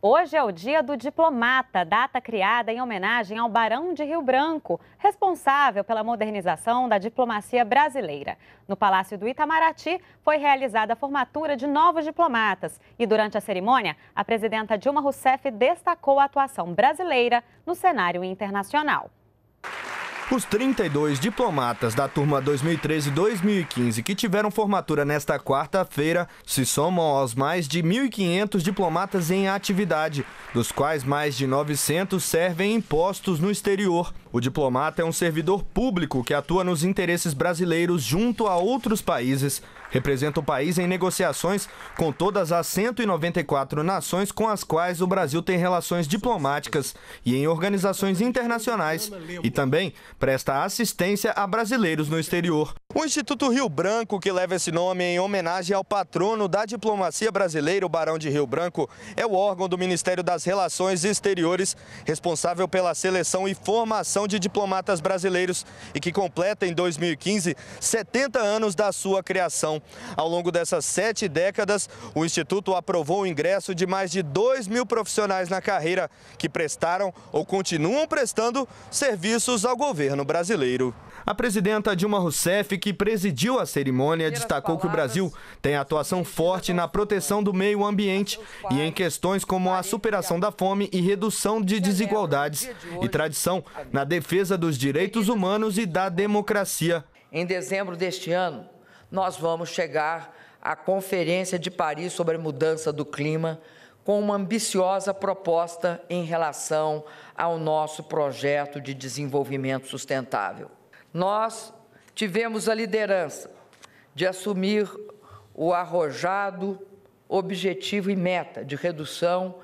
Hoje é o Dia do Diplomata, data criada em homenagem ao Barão de Rio Branco, responsável pela modernização da diplomacia brasileira. No Palácio do Itamaraty foi realizada a formatura de novos diplomatas e, durante a cerimônia, a presidenta Dilma Rousseff destacou a atuação brasileira no cenário internacional. Os 32 diplomatas da turma 2013-2015 que tiveram formatura nesta quarta-feira se somam aos mais de 1.500 diplomatas em atividade, dos quais mais de 900 servem em postos no exterior. O diplomata é um servidor público que atua nos interesses brasileiros junto a outros países, representa o país em negociações com todas as 194 nações com as quais o Brasil tem relações diplomáticas e em organizações internacionais, e também presta assistência a brasileiros no exterior. O Instituto Rio Branco, que leva esse nome em homenagem ao patrono da diplomacia brasileira, o Barão de Rio Branco, é o órgão do Ministério das Relações Exteriores responsável pela seleção e formação Associação de Diplomatas Brasileiros e que completa em 2015 70 anos da sua criação. Ao longo dessas sete décadas, o Instituto aprovou o ingresso de mais de 2 mil profissionais na carreira que prestaram ou continuam prestando serviços ao governo brasileiro. A presidenta Dilma Rousseff, que presidiu a cerimônia, destacou que o Brasil tem atuação forte na proteção do meio ambiente e em questões como a superação da fome e redução de desigualdades, e tradição na defesa dos direitos humanos e da democracia. Em dezembro deste ano, nós vamos chegar à Conferência de Paris sobre a Mudança do Clima com uma ambiciosa proposta em relação ao nosso projeto de desenvolvimento sustentável. Nós tivemos a liderança de assumir o arrojado objetivo e meta de redução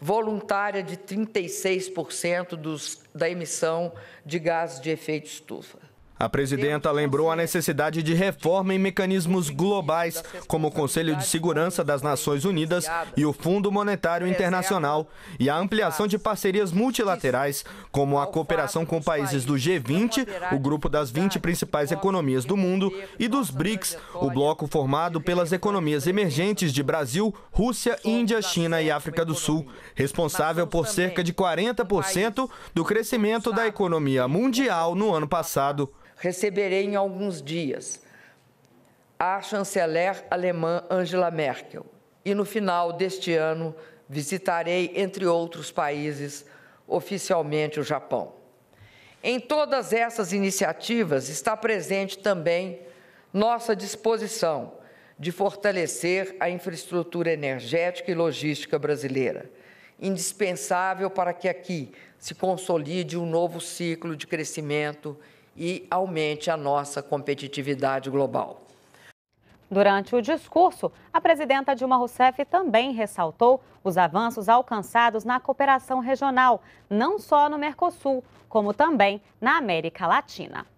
voluntária de 36% dos, da emissão de gases de efeito estufa. A presidenta lembrou a necessidade de reforma em mecanismos globais, como o Conselho de Segurança das Nações Unidas e o Fundo Monetário Internacional, e a ampliação de parcerias multilaterais, como a cooperação com países do G20, o grupo das 20 principais economias do mundo, e dos BRICS, o bloco formado pelas economias emergentes de Brasil, Rússia, Índia, China e África do Sul, responsável por cerca de 40% do crescimento da economia mundial no ano passado. Receberei em alguns dias a chanceler alemã Angela Merkel. E no final deste ano visitarei, entre outros países, oficialmente o Japão. Em todas essas iniciativas está presente também nossa disposição de fortalecer a infraestrutura energética e logística brasileira, indispensável para que aqui se consolide um novo ciclo de crescimento e aumente a nossa competitividade global. Durante o discurso, a presidenta Dilma Rousseff também ressaltou os avanços alcançados na cooperação regional, não só no Mercosul, como também na América Latina.